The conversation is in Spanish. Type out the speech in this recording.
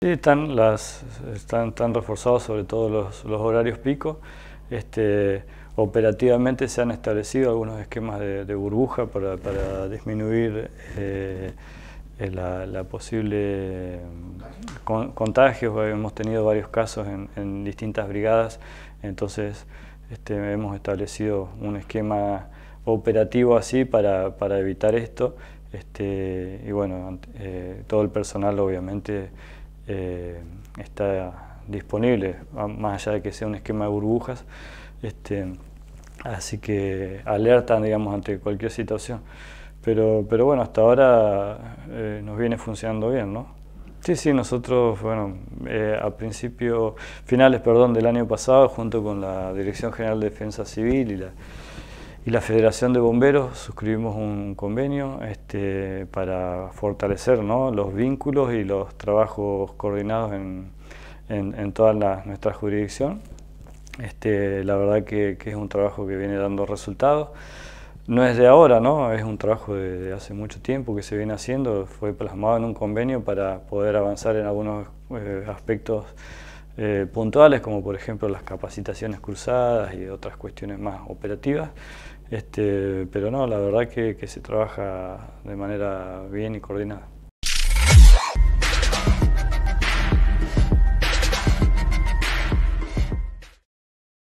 Sí, están, están, reforzados sobre todo los, horarios pico. Este, operativamente se han establecido algunos esquemas de, burbuja para, disminuir eh, eh la, posible eh, contagios. Hemos tenido varios casos en, distintas brigadas, entonces este, hemos establecido un esquema operativo así para, evitar esto. Este, y bueno, eh, todo el personal obviamente eh, está disponible, más allá de que sea un esquema de burbujas. Este, así que alertan, digamos, ante cualquier situación. Pero, pero bueno, hasta ahora eh, nos viene funcionando bien, ¿no? Sí, sí, nosotros, bueno, eh, a principio, finales, perdón, del año pasado, junto con la Dirección General de Defensa Civil y la y la Federación de Bomberos suscribimos un convenio este, para fortalecer los vínculos y los trabajos coordinados en, en, toda nuestra jurisdicción. Este, la verdad que, es un trabajo que viene dando resultados. No es de ahora, ¿no? es un trabajo de, hace mucho tiempo que se viene haciendo, fue plasmado en un convenio para poder avanzar en algunos eh, aspectos eh, puntuales, como por ejemplo las capacitaciones cruzadas y otras cuestiones más operativas. Este, pero no, la verdad que se trabaja de manera bien y coordinada.